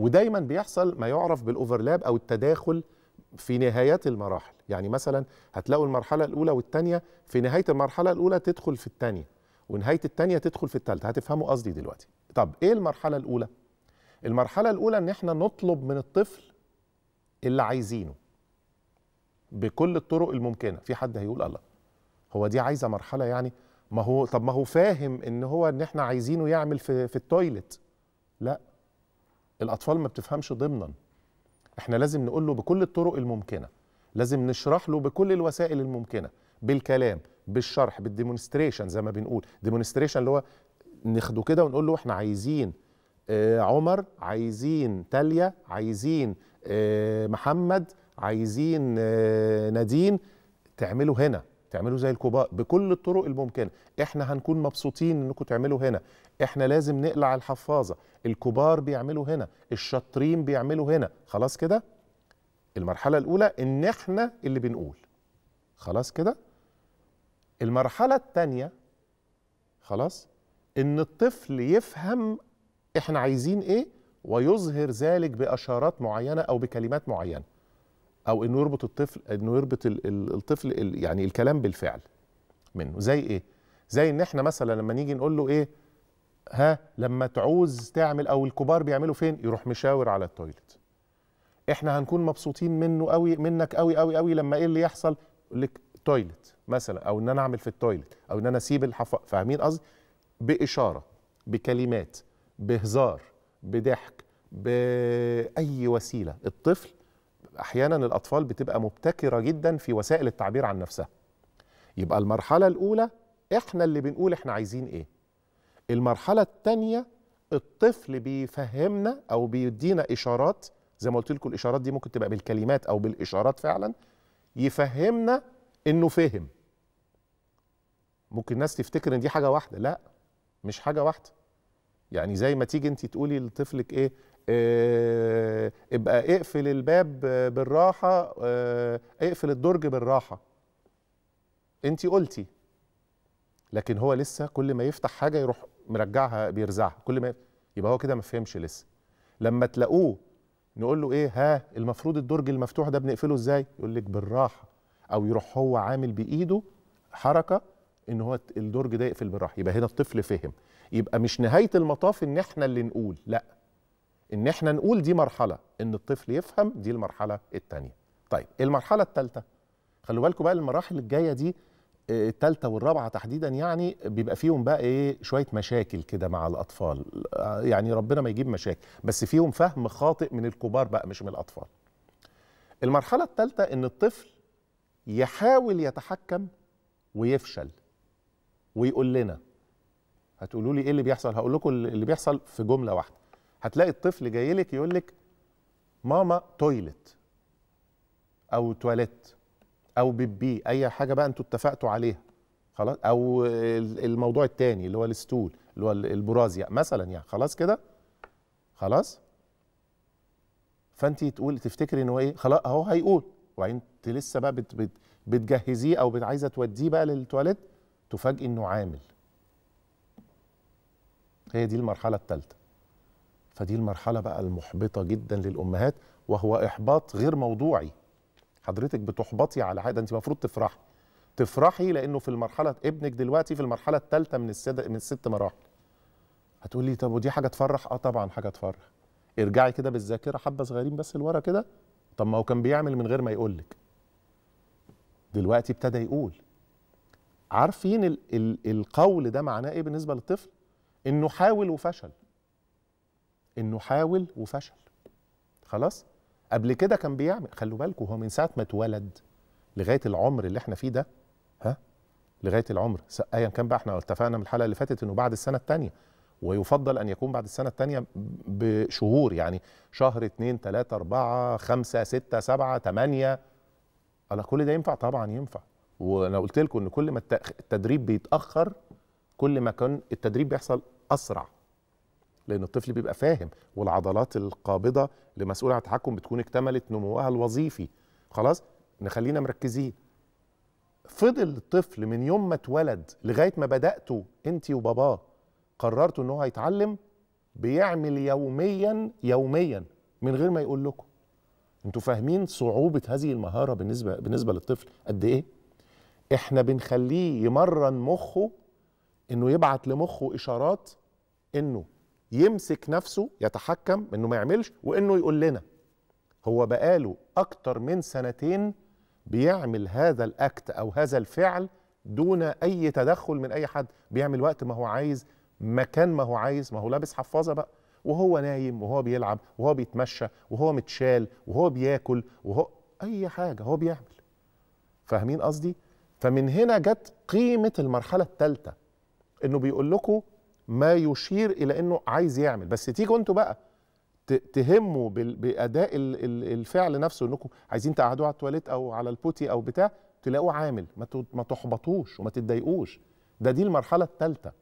ودايما بيحصل ما يعرف بالاوفرلاب او التداخل في نهايات المراحل يعني مثلا هتلاقوا المرحله الاولى والثانيه في نهايه المرحله الاولى تدخل في الثانيه ونهايه الثانيه تدخل في الثالثه هتفهموا قصدي دلوقتي طب ايه المرحله الاولى المرحله الاولى ان احنا نطلب من الطفل اللي عايزينه بكل الطرق الممكنه في حد هيقول الله هو دي عايزه مرحله يعني ما هو طب ما هو فاهم ان هو ان احنا عايزينه يعمل في في التويلت لا الاطفال ما بتفهمش ضمنا احنا لازم نقول له بكل الطرق الممكنه لازم نشرح له بكل الوسائل الممكنه بالكلام بالشرح بالديمونستريشن زي ما بنقول ديمونستريشن اللي هو ناخده كده ونقول له احنا عايزين آه عمر عايزين تاليا عايزين آه محمد عايزين آه نادين تعملوا هنا تعملوا زي الكبار بكل الطرق الممكنه احنا هنكون مبسوطين انكم تعملوا هنا احنا لازم نقلع الحفاظه الكبار بيعملوا هنا الشاطرين بيعملوا هنا خلاص كده المرحله الاولى ان احنا اللي بنقول خلاص كده المرحله الثانيه خلاص ان الطفل يفهم احنا عايزين ايه ويظهر ذلك باشارات معينه او بكلمات معينه او انه يربط الطفل انه يربط الطفل يعني الكلام بالفعل منه زي ايه زي ان احنا مثلا لما نيجي نقول له ايه ها لما تعوز تعمل او الكبار بيعملوا فين يروح مشاور على التويلت احنا هنكون مبسوطين منه قوي منك قوي قوي قوي لما ايه اللي يحصل لك تويلت مثلا او ان انا اعمل في التويلت او ان انا اسيب الحف فاهمين قصدي باشاره بكلمات بهزار بضحك باي وسيله الطفل احيانا الاطفال بتبقى مبتكره جدا في وسائل التعبير عن نفسها يبقى المرحله الاولى احنا اللي بنقول احنا عايزين ايه المرحله الثانيه الطفل بيفهمنا او بيدينا اشارات زي ما قلت لكم الاشارات دي ممكن تبقى بالكلمات او بالاشارات فعلا يفهمنا انه فهم ممكن الناس تفتكر ان دي حاجه واحده لا مش حاجه واحده يعني زي ما تيجي انت تقولي لطفلك ايه اه ابقى اقفل الباب بالراحه اه اقفل الدرج بالراحه انت قلتي لكن هو لسه كل ما يفتح حاجه يروح مرجعها بيرزعها كل ما يبقى هو كده ما فهمش لسه لما تلاقوه نقول له ايه ها المفروض الدرج المفتوح ده بنقفله ازاي يقول لك بالراحه او يروح هو عامل بايده حركه ان هو الدرج ده يقفل بالراحه يبقى هنا الطفل فهم يبقى مش نهايه المطاف ان احنا اللي نقول لا ان احنا نقول دي مرحله ان الطفل يفهم دي المرحله الثانيه طيب المرحله الثالثه خلوا بالكم بقى المراحل الجايه دي الثالثه والرابعه تحديدا يعني بيبقى فيهم بقى ايه شويه مشاكل كده مع الاطفال يعني ربنا ما يجيب مشاكل بس فيهم فهم خاطئ من الكبار بقى مش من الاطفال المرحله الثالثه ان الطفل يحاول يتحكم ويفشل ويقول لنا هتقولوا لي ايه اللي بيحصل هقول لكم اللي بيحصل في جمله واحده هتلاقي الطفل جاي لك يقول لك ماما تويلت او تواليت او بيب بي اي حاجه بقى انتوا اتفقتوا عليها خلاص او الموضوع الثاني اللي هو الستول اللي هو البرازيا مثلا يعني خلاص كده خلاص فانت تقول تفتكري ان هو ايه خلاص اهو هيقول وبعدين انت لسه بقى بت بت بتجهزيه او عايزه توديه بقى للتواليت تفاجئي انه عامل هي دي المرحله الثالثه فدي المرحله بقى المحبطه جدا للامهات وهو احباط غير موضوعي حضرتك بتحبطي على حاجه انت المفروض تفرحي تفرحي لانه في المرحله ابنك دلوقتي في المرحله الثالثه من السد من الست مراحل هتقولي طب ودي حاجه تفرح اه طبعا حاجه تفرح ارجعي كده بالذاكره حبه صغيرين بس لورا كده طب ما هو كان بيعمل من غير ما يقول لك دلوقتي ابتدى يقول عارفين ال ال القول ده معناه ايه بالنسبه للطفل انه حاول وفشل انه حاول وفشل خلاص قبل كده كان بيعمل خلوا بالكم هو من ساعه ما اتولد لغايه العمر اللي احنا فيه ده ها لغايه العمر ايا كان بقى احنا اتفقنا من الحلقه اللي فاتت انه بعد السنه الثانيه ويفضل ان يكون بعد السنه الثانيه بشهور يعني شهر اثنين ثلاثة أربعة خمسة ستة سبعة ثمانية انا كل ده ينفع طبعا ينفع وانا قلت لكم ان كل ما التدريب بيتاخر كل ما كان التدريب بيحصل اسرع لان الطفل بيبقى فاهم والعضلات القابضه اللي مسؤوله عن التحكم بتكون اكتملت نموها الوظيفي خلاص نخلينا مركزين فضل الطفل من يوم ما اتولد لغايه ما بداتوا انت وباباه قررتوا ان هو هيتعلم بيعمل يوميا يوميا من غير ما يقول لكم انتوا فاهمين صعوبه هذه المهاره بالنسبه بالنسبه للطفل قد ايه احنا بنخليه يمرن مخه انه يبعت لمخه اشارات انه يمسك نفسه يتحكم انه ما يعملش وانه يقول لنا هو بقاله اكتر من سنتين بيعمل هذا الاكت او هذا الفعل دون اي تدخل من اي حد بيعمل وقت ما هو عايز مكان ما هو عايز ما هو لابس حفاظه بقى وهو نايم وهو بيلعب وهو بيتمشى وهو متشال وهو بياكل وهو اي حاجه هو بيعمل فاهمين قصدي فمن هنا جت قيمه المرحله الثالثه انه بيقول لكم ما يشير الى انه عايز يعمل بس تيجوا انتوا بقى تهموا باداء الفعل نفسه انكم عايزين تقعدوه على التواليت او على البوتي او بتاع تلاقوه عامل ما تحبطوش وما تتضايقوش ده دي المرحله الثالثه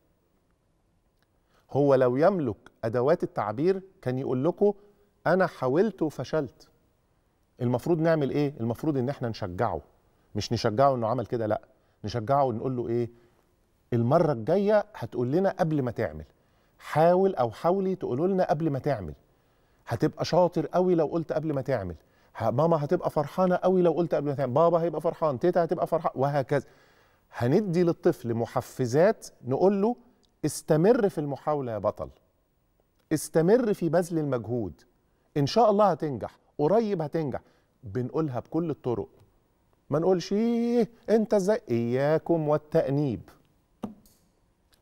هو لو يملك ادوات التعبير كان يقول لكم انا حاولت وفشلت المفروض نعمل ايه المفروض ان احنا نشجعه مش نشجعه انه عمل كده لا نشجعه ونقول له ايه المره الجايه هتقول لنا قبل ما تعمل حاول او حاولي تقولوا لنا قبل ما تعمل هتبقى شاطر قوي لو قلت قبل ما تعمل ماما هتبقى فرحانه قوي لو قلت قبل ما تعمل بابا هيبقى فرحان تيتا هتبقى فرحان وهكذا هندي للطفل محفزات نقول له استمر في المحاوله يا بطل استمر في بذل المجهود ان شاء الله هتنجح قريب هتنجح بنقولها بكل الطرق ما نقولش إيه انت ازاي اياكم والتانيب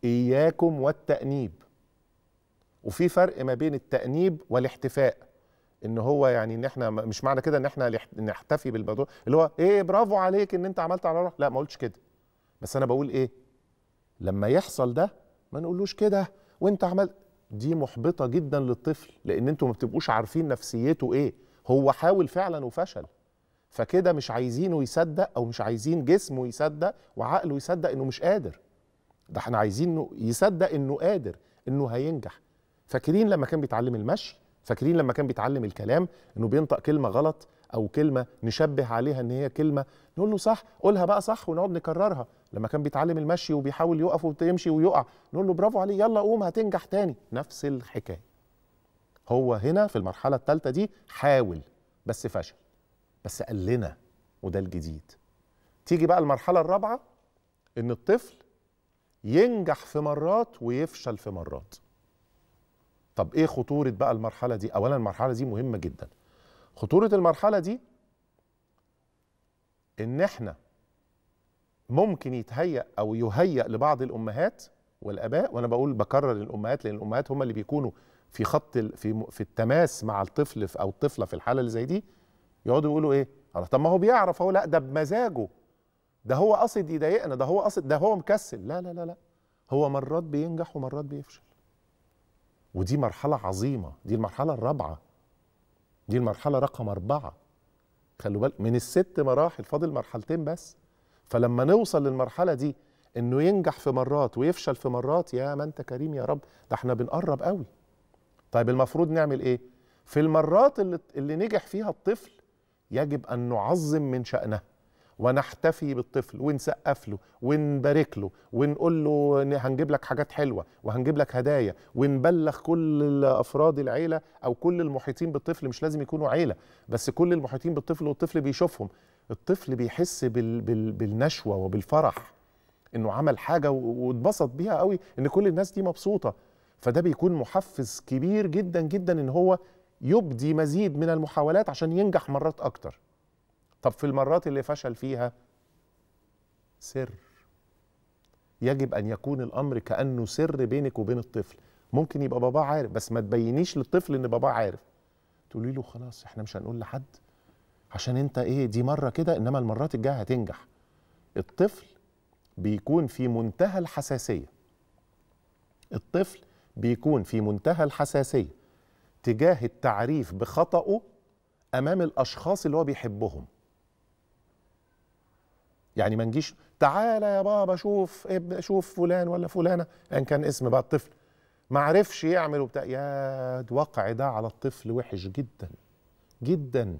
إياكم والتأنيب وفي فرق ما بين التأنيب والاحتفاء ان هو يعني ان احنا مش معنى كده ان احنا نحتفي بالبدو اللي هو ايه برافو عليك ان انت عملت على روح لا ما قلتش كده بس انا بقول ايه لما يحصل ده ما نقولوش كده وانت عملت دي محبطه جدا للطفل لان انتوا ما بتبقوش عارفين نفسيته ايه هو حاول فعلا وفشل فكده مش عايزينه يصدق او مش عايزين جسمه يصدق وعقله يصدق انه مش قادر ده احنا عايزينه يصدق انه قادر انه هينجح فاكرين لما كان بيتعلم المشي فاكرين لما كان بيتعلم الكلام انه بينطق كلمه غلط او كلمه نشبه عليها ان هي كلمه نقول له صح قولها بقى صح ونقعد نكررها لما كان بيتعلم المشي وبيحاول يقف ويمشي ويقع نقول له برافو عليه يلا قوم هتنجح تاني نفس الحكايه هو هنا في المرحله الثالثه دي حاول بس فشل بس قال لنا وده الجديد تيجي بقى المرحله الرابعه ان الطفل ينجح في مرات ويفشل في مرات طب ايه خطورة بقى المرحلة دي اولا المرحلة دي مهمة جدا خطورة المرحلة دي ان احنا ممكن يتهيأ او يهيأ لبعض الامهات والاباء وانا بقول بكرر الامهات لان الامهات هم اللي بيكونوا في خط في في التماس مع الطفل او الطفله في الحاله اللي زي دي يقعدوا يقولوا ايه؟ طب ما هو بيعرف هو لا ده بمزاجه ده هو قصد يضايقنا ده هو قصد ده هو مكسل لا لا لا لا هو مرات بينجح ومرات بيفشل ودي مرحلة عظيمة دي المرحلة الرابعة دي المرحلة رقم أربعة خلوا بالك من الست مراحل فاضل مرحلتين بس فلما نوصل للمرحلة دي انه ينجح في مرات ويفشل في مرات يا ما انت كريم يا رب ده احنا بنقرب قوي طيب المفروض نعمل ايه في المرات اللي, اللي نجح فيها الطفل يجب ان نعظم من شأنه ونحتفي بالطفل ونسقف له ونبارك له ونقول له هنجيب لك حاجات حلوه وهنجيب لك هدايا ونبلغ كل افراد العيله او كل المحيطين بالطفل مش لازم يكونوا عيله بس كل المحيطين بالطفل والطفل بيشوفهم الطفل بيحس بال بال بالنشوه وبالفرح انه عمل حاجه واتبسط بيها قوي ان كل الناس دي مبسوطه فده بيكون محفز كبير جدا جدا ان هو يبدي مزيد من المحاولات عشان ينجح مرات اكتر طب في المرات اللي فشل فيها سر يجب ان يكون الامر كانه سر بينك وبين الطفل ممكن يبقى باباه عارف بس ما تبينيش للطفل ان باباه عارف تقولي له خلاص احنا مش هنقول لحد عشان انت ايه دي مره كده انما المرات الجايه هتنجح الطفل بيكون في منتهى الحساسيه الطفل بيكون في منتهى الحساسيه تجاه التعريف بخطأه امام الاشخاص اللي هو بيحبهم يعني ما نجيش تعالى يا بابا شوف ابن شوف فلان ولا فلانه ان كان اسم بقى الطفل ما عرفش يعمل وبتاع يا الواقع ده على الطفل وحش جدا جدا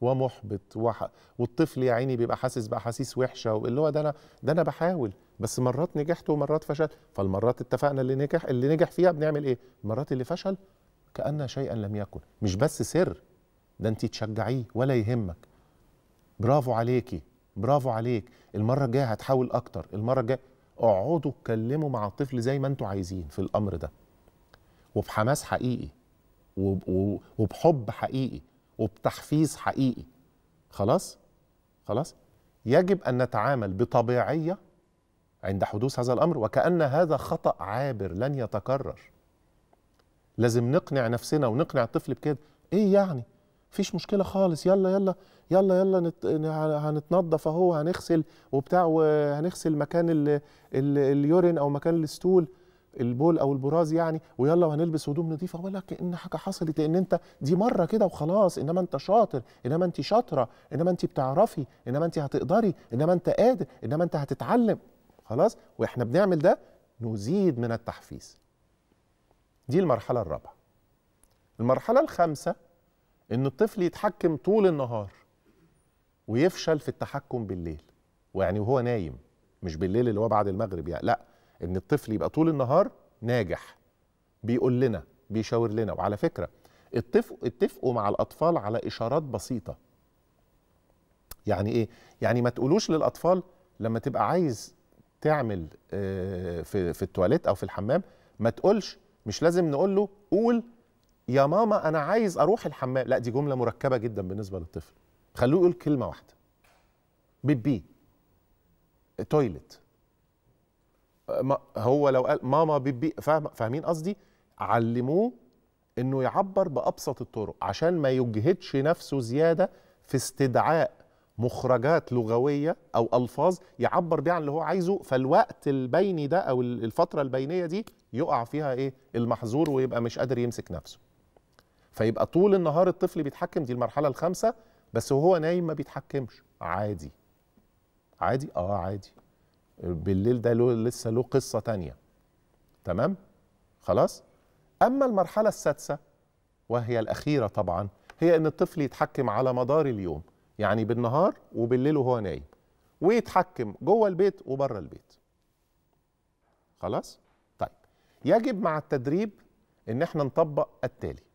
ومحبط وح... والطفل يا عيني بيبقى حاسس باحاسيس وحشه واللي هو ده انا ده انا بحاول بس مرات نجحت ومرات فشلت فالمرات اتفقنا اللي نجح اللي نجح فيها بنعمل ايه؟ المرات اللي فشل كان شيئا لم يكن مش بس سر ده انت تشجعيه ولا يهمك برافو عليكي برافو عليك المره الجايه هتحاول اكتر المره الجايه اقعدوا اتكلموا مع الطفل زي ما انتوا عايزين في الامر ده وبحماس حقيقي وبحب حقيقي وبتحفيز حقيقي خلاص خلاص يجب ان نتعامل بطبيعيه عند حدوث هذا الامر وكان هذا خطا عابر لن يتكرر لازم نقنع نفسنا ونقنع الطفل بكده ايه يعني مفيش مشكله خالص يلا يلا يلا يلا نت... هنتنضف اهو هنغسل وبتاع وهنغسل مكان ال... ال... اليورين او مكان الستول البول او البراز يعني ويلا وهنلبس هدوم نظيفه ولا كان حاجه حصلت لان انت دي مره كده وخلاص انما انت شاطر انما انت شاطره انما انت بتعرفي انما انت هتقدري انما انت قادر انما انت هتتعلم خلاص واحنا بنعمل ده نزيد من التحفيز دي المرحله الرابعه المرحله الخامسه ان الطفل يتحكم طول النهار ويفشل في التحكم بالليل ويعني وهو نايم مش بالليل اللي هو بعد المغرب يعني لا ان الطفل يبقى طول النهار ناجح بيقول لنا بيشاور لنا وعلى فكره اتفقوا اتفقوا مع الاطفال على اشارات بسيطه يعني ايه يعني ما تقولوش للاطفال لما تبقى عايز تعمل آه، في في التواليت او في الحمام ما تقولش مش لازم نقول له قول يا ماما انا عايز اروح الحمام لا دي جمله مركبه جدا بالنسبه للطفل خلوه يقول كلمه واحده بيبي تويلت هو لو قال ماما بيبي فاهمين قصدي علموه انه يعبر بابسط الطرق عشان ما يجهدش نفسه زياده في استدعاء مخرجات لغويه او الفاظ يعبر بيها عن اللي هو عايزه فالوقت البيني ده او الفتره البينيه دي يقع فيها ايه المحظور ويبقى مش قادر يمسك نفسه فيبقى طول النهار الطفل بيتحكم دي المرحله الخامسه بس وهو نايم ما بيتحكمش عادي عادي اه عادي بالليل ده له لسه له قصه تانية تمام خلاص اما المرحله السادسه وهي الاخيره طبعا هي ان الطفل يتحكم على مدار اليوم يعني بالنهار وبالليل وهو نايم ويتحكم جوه البيت وبره البيت خلاص طيب يجب مع التدريب ان احنا نطبق التالي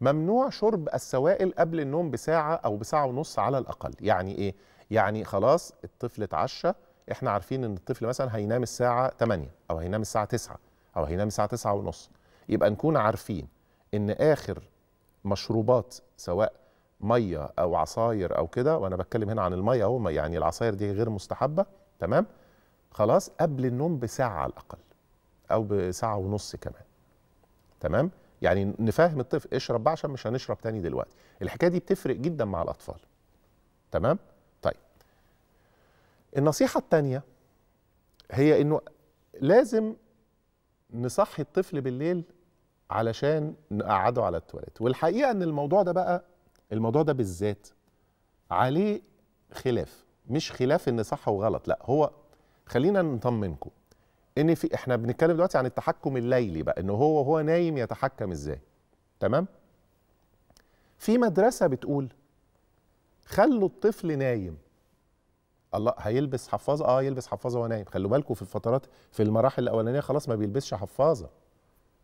ممنوع شرب السوائل قبل النوم بساعة أو بساعة ونص على الأقل يعني إيه؟ يعني خلاص الطفل اتعشى احنا عارفين ان الطفل مثلا هينام الساعة 8 أو هينام الساعة 9 أو هينام الساعة 9 ونص يبقى نكون عارفين ان آخر مشروبات سواء مية أو عصاير أو كده وأنا بتكلم هنا عن المية أهو يعني العصاير دي غير مستحبة تمام؟ خلاص قبل النوم بساعة على الأقل أو بساعة ونص كمان تمام؟ يعني نفهم الطفل اشرب بقى عشان مش هنشرب تاني دلوقتي الحكايه دي بتفرق جدا مع الاطفال تمام طيب النصيحه الثانيه هي انه لازم نصحي الطفل بالليل علشان نقعده على التواليت والحقيقه ان الموضوع ده بقى الموضوع ده بالذات عليه خلاف مش خلاف ان صح وغلط لا هو خلينا نطمنكم ان في احنا بنتكلم دلوقتي عن التحكم الليلي بقى ان هو وهو نايم يتحكم ازاي تمام في مدرسه بتقول خلوا الطفل نايم الله هيلبس حفاظه اه يلبس حفاظه وهو نايم خلوا بالكم في الفترات في المراحل الاولانيه خلاص ما بيلبسش حفاظه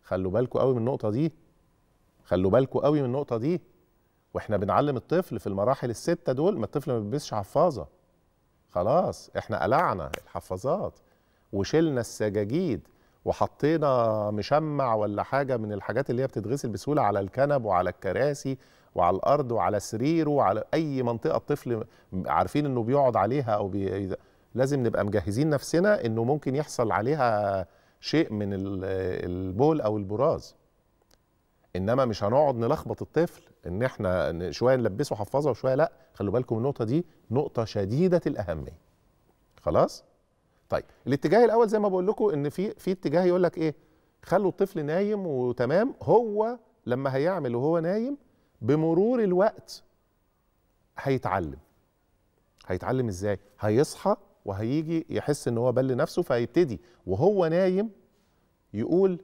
خلوا بالكم قوي من النقطه دي خلوا بالكم قوي من النقطه دي واحنا بنعلم الطفل في المراحل السته دول ما الطفل ما بيلبسش حفاظه خلاص احنا قلعنا الحفاظات وشلنا السجاجيد وحطينا مشمع ولا حاجه من الحاجات اللي هي بتتغسل بسهوله على الكنب وعلى الكراسي وعلى الارض وعلى سريره وعلى اي منطقه الطفل عارفين انه بيقعد عليها او بي... لازم نبقى مجهزين نفسنا انه ممكن يحصل عليها شيء من البول او البراز انما مش هنقعد نلخبط الطفل ان احنا شويه نلبسه حفاظه وشويه لا خلوا بالكم النقطه دي نقطه شديده الاهميه خلاص طيب الاتجاه الاول زي ما بقول لكم ان في في اتجاه يقول لك ايه خلوا الطفل نايم وتمام هو لما هيعمل وهو نايم بمرور الوقت هيتعلم هيتعلم ازاي هيصحى وهيجي يحس ان هو بل نفسه فهيبتدي وهو نايم يقول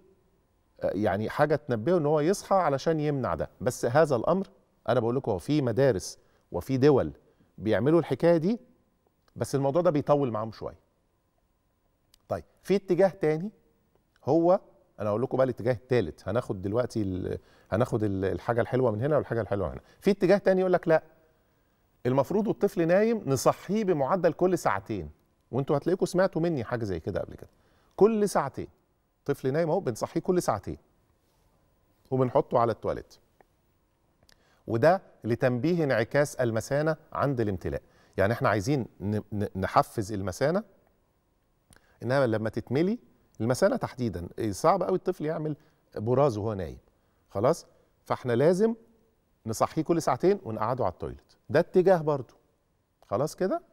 يعني حاجه تنبهه ان هو يصحى علشان يمنع ده بس هذا الامر انا بقول لكم في مدارس وفي دول بيعملوا الحكايه دي بس الموضوع ده بيطول معاهم شويه طيب في اتجاه تاني هو انا اقول لكم بقى الاتجاه الثالث هناخد دلوقتي ال... هناخد الحاجه الحلوه من هنا والحاجه الحلوه هنا في اتجاه تاني يقول لك لا المفروض والطفل نايم نصحيه بمعدل كل ساعتين وانتوا هتلاقيكم سمعتوا مني حاجه زي كده قبل كده كل ساعتين طفل نايم اهو بنصحيه كل ساعتين وبنحطه على التواليت وده لتنبيه انعكاس المثانه عند الامتلاء يعني احنا عايزين نحفز المثانه انها لما تتملي المثانه تحديدا إيه، صعب قوي الطفل يعمل براز وهو نايم خلاص فاحنا لازم نصحيه كل ساعتين ونقعده على التويلت ده اتجاه برضه خلاص كده